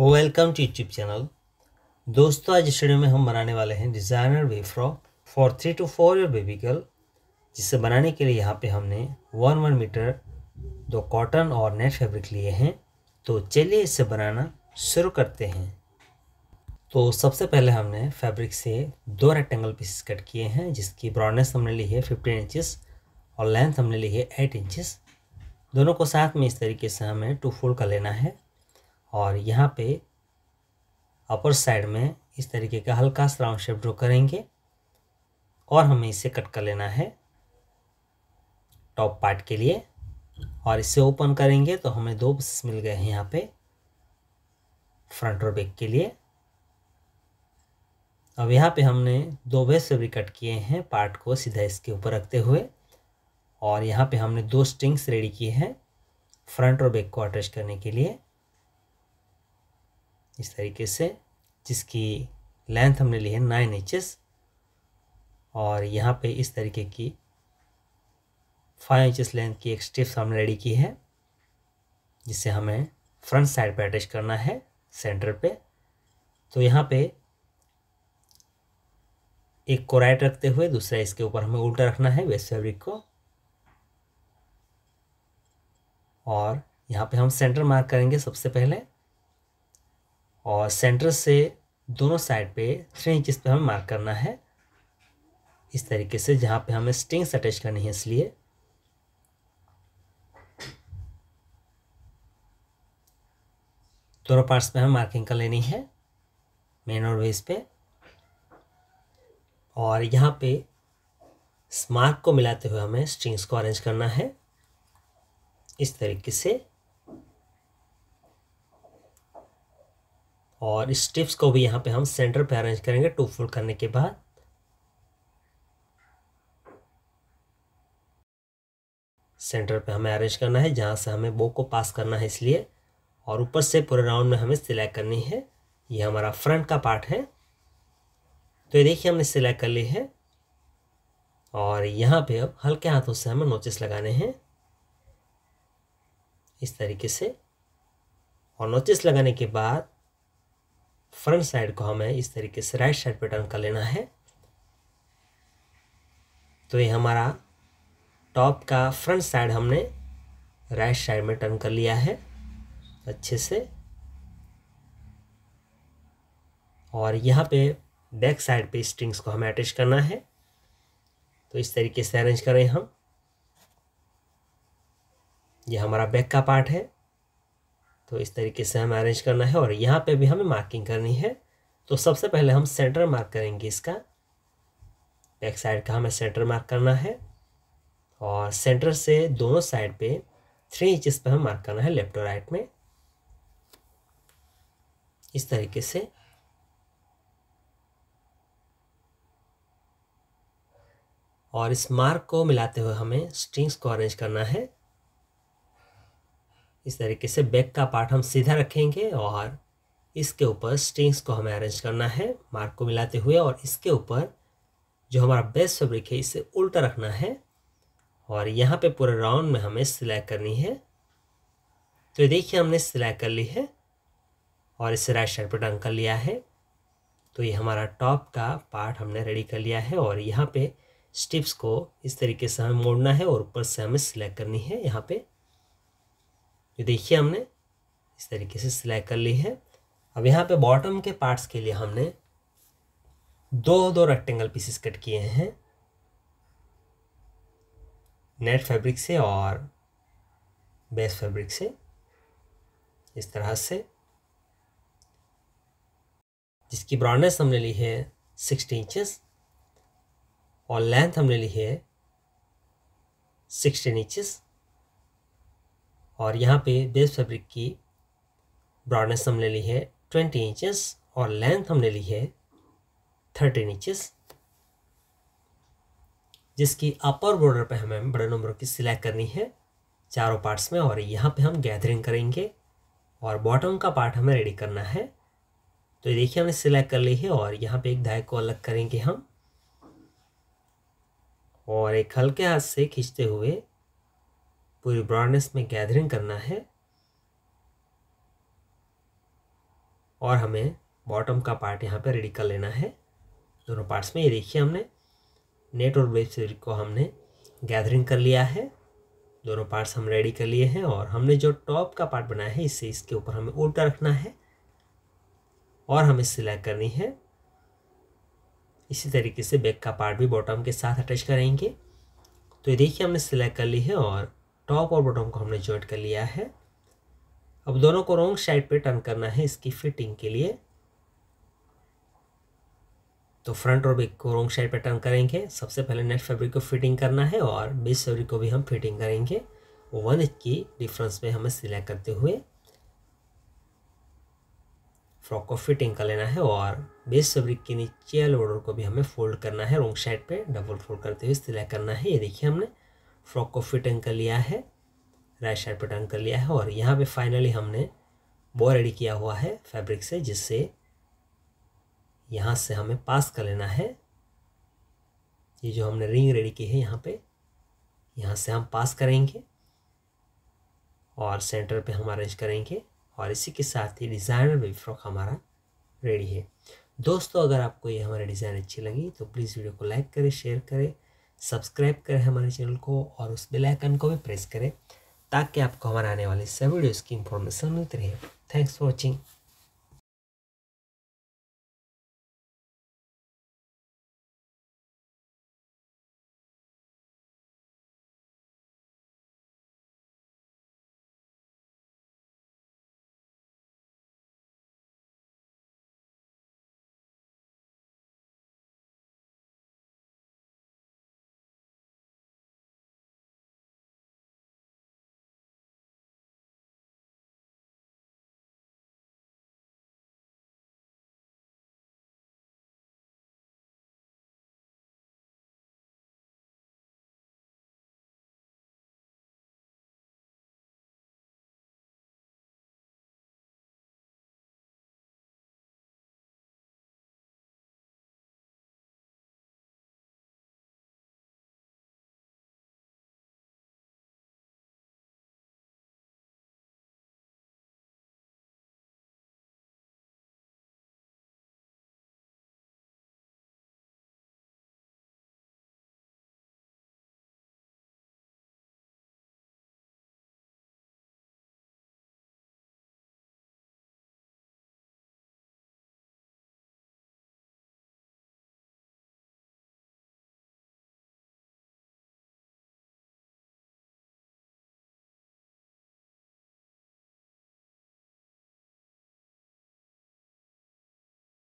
welcome to YouTube channel दोस्तों आज इस वीडियो में हम बनाने वाले हैं डिज़ाइनर वे frock for three two four your baby girl जिसे बनाने के लिए यहाँ पे हमने वन वन मीटर दो कॉटन और नेट फैब्रिक लिए हैं तो चलिए इसे बनाना शुरू करते हैं तो सबसे पहले हमने फैब्रिक से दो रेक्टेंगल पीसेस कट किए हैं जिसकी ब्रॉडनेस हमने ली है फिफ्टीन इंचिस और लेंथ हमने ली है एट इंचिस दोनों को साथ में इस तरीके से हमें टू फोल्ड कर लेना है और यहाँ पे अपर साइड में इस तरीके का हल्का सा राउंड शेप ड्रॉ करेंगे और हमें इसे कट कर लेना है टॉप पार्ट के लिए और इसे ओपन करेंगे तो हमें दो पीसेस मिल गए हैं यहाँ पे फ्रंट और बैक के लिए अब यहाँ पे हमने दो बेस से भी कट किए हैं पार्ट को सीधा इसके ऊपर रखते हुए और यहाँ पे हमने दो स्ट्रिंग्स रेडी किए हैं फ्रंट और बैक को अटैच करने के लिए इस तरीके से जिसकी लेंथ हमने ली है नाइन इंचेस और यहाँ पे इस तरीके की फाइव इंचेस लेंथ की एक स्टिप्स हमने रेडी की है जिसे हमें फ्रंट साइड पे अटैच करना है सेंटर पे तो यहाँ पे एक को राइट रखते हुए दूसरा इसके ऊपर हमें उल्टा रखना है वेस्ट फैब्रिक को और यहाँ पे हम सेंटर मार्क करेंगे सबसे पहले और सेंटर से दोनों साइड पे थ्री इंचज पे हमें मार्क करना है इस तरीके से जहाँ पे हमें स्ट्रिंग्स अटैच करनी है इसलिए दोनों पार्ट्स पे हमें मार्किंग कर लेनी है मेन और वेस पे और यहाँ पे स्मार्क मार्क को मिलाते हुए हमें स्ट्रिंग्स को अरेंज करना है इस तरीके से और इस टिप्स को भी यहाँ पे हम सेंटर पे अरेंज करेंगे टू फोल्ड करने के बाद सेंटर पे हमें अरेंज करना है जहाँ से हमें बो को पास करना है इसलिए और ऊपर से पूरे राउंड में हमें सिलाई करनी है ये हमारा फ्रंट का पार्ट है तो ये देखिए हमने सिलाई कर ली है और यहाँ पे अब हल्के हाथों से हमें नोचेस लगाने हैं इस तरीके से और नोचेस लगाने के बाद फ्रंट साइड को हमें इस तरीके से राइट साइड पे टर्न कर लेना है तो ये हमारा टॉप का फ्रंट साइड हमने राइट साइड में टर्न कर लिया है अच्छे से और यहाँ पे बैक साइड पे स्ट्रिंग्स को हमें अटैच करना है तो इस तरीके से अरेंज करें हम ये हमारा बैक का पार्ट है तो इस तरीके से हमें अरेंज करना है और यहाँ पे भी हमें मार्किंग करनी है तो सबसे पहले हम सेंटर मार्क करेंगे इसका बैक साइड का हमें सेंटर मार्क करना है और सेंटर से दोनों साइड पे थ्री इंचज पे हमें मार्क करना है लेफ्ट और राइट में इस तरीके से और इस मार्क को मिलाते हुए हमें स्ट्रिंग्स को अरेंज करना है इस तरीके से बैक का पार्ट हम सीधा रखेंगे और इसके ऊपर स्ट्रिंग्स को हमें अरेंज करना है मार्क को मिलाते हुए और इसके ऊपर जो हमारा बेस फैब्रिक है इसे उल्टा रखना है और यहाँ पे पूरे राउंड में हमें सिलाई करनी है तो देखिए हमने सिलाई कर ली है और इसे राइट साइड पर टंग कर लिया है तो ये हमारा टॉप का पार्ट हमने रेडी कर लिया है और यहाँ पे स्टिप्स को इस तरीके से हमें मोड़ना है और ऊपर से हमें सिलाई करनी है यहाँ पर ये देखिए हमने इस तरीके से सिलाई कर ली है अब यहाँ पे बॉटम के पार्ट्स के लिए हमने दो दो रेक्टेंगल पीसेस कट किए हैं नेट फैब्रिक से और बेस फैब्रिक से इस तरह से जिसकी ब्रॉडनेस हमने ली है सिक्सटी इंचेस और लेंथ हमने ली है सिक्सटीन इंचेस और यहाँ पे बेस फैब्रिक की ब्रॉडनेस हमने ली है ट्वेंटी इंचेस और लेंथ हमने ली है थर्टीन इंचेस जिसकी अपर बॉर्डर पे हमें बड़े नंबरों की सिलाई करनी है चारों पार्ट्स में और यहाँ पे हम गैदरिंग करेंगे और बॉटम का पार्ट हमें रेडी करना है तो ये देखिए हमने सिलाई कर ली है और यहाँ पे एक धाय को अलग करेंगे हम और एक हल्के हाथ से खींचते हुए पूरी ब्रॉडनेस में गैदरिंग करना है और हमें बॉटम का पार्ट यहाँ पे रेडी कर लेना है दोनों पार्ट्स में ये देखिए हमने नेट और वेब सीरीज को हमने गैदरिंग कर लिया है दोनों पार्ट्स हम रेडी कर लिए हैं और हमने जो टॉप का पार्ट बनाया है इसे इसके ऊपर हमें उल्टा रखना है और हमें सिलाई करनी है इसी तरीके से बैक का पार्ट भी बॉटम के साथ अटैच करेंगे तो ये देखिए हमने सिलाई कर ली है और टॉप और बॉटम को हमने ज्वाइंट कर लिया है अब दोनों को रॉन्ग साइड पे टर्न करना है इसकी फिटिंग के लिए तो फ्रंट और बैक को रॉन्ग साइड पे टर्न करेंगे सबसे पहले नेट फैब्रिक को फिटिंग करना है और बेस फैब्रिक को भी हम फिटिंग करेंगे वन इंच की डिफरेंस में हमें सिलेक्ट करते हुए फ्रॉक को फिटिंग कर लेना है और बेस फैब्रिक के नीचे वाले बॉर्डर को भी हमें फोल्ड करना है रॉन्ग साइड पे डबल फोल्ड करते हुए सिलेक्ट करना है ये देखिए हमने फ्रॉक को फिट एंकर लिया है राइट साइड पर टर्न कर लिया है और यहाँ पे फाइनली हमने बो रेडी किया हुआ है फैब्रिक से जिससे यहाँ से हमें पास कर लेना है ये जो हमने रिंग रेडी की है यहाँ पे यहाँ से हम पास करेंगे और सेंटर पे हम अरेंज करेंगे और इसी के साथ ही डिज़ाइनर भी फ्रॉक हमारा रेडी है दोस्तों अगर आपको ये हमारी डिज़ाइन अच्छी लगी तो प्लीज़ वीडियो को लाइक करें शेयर करें सब्सक्राइब करें हमारे चैनल को और उस बेल आइकन को भी प्रेस करें ताकि आपको हमारे आने वाले सभी वीडियोज़ की इन्फॉर्मेशन मिलती रहे थैंक्स फॉर वॉचिंग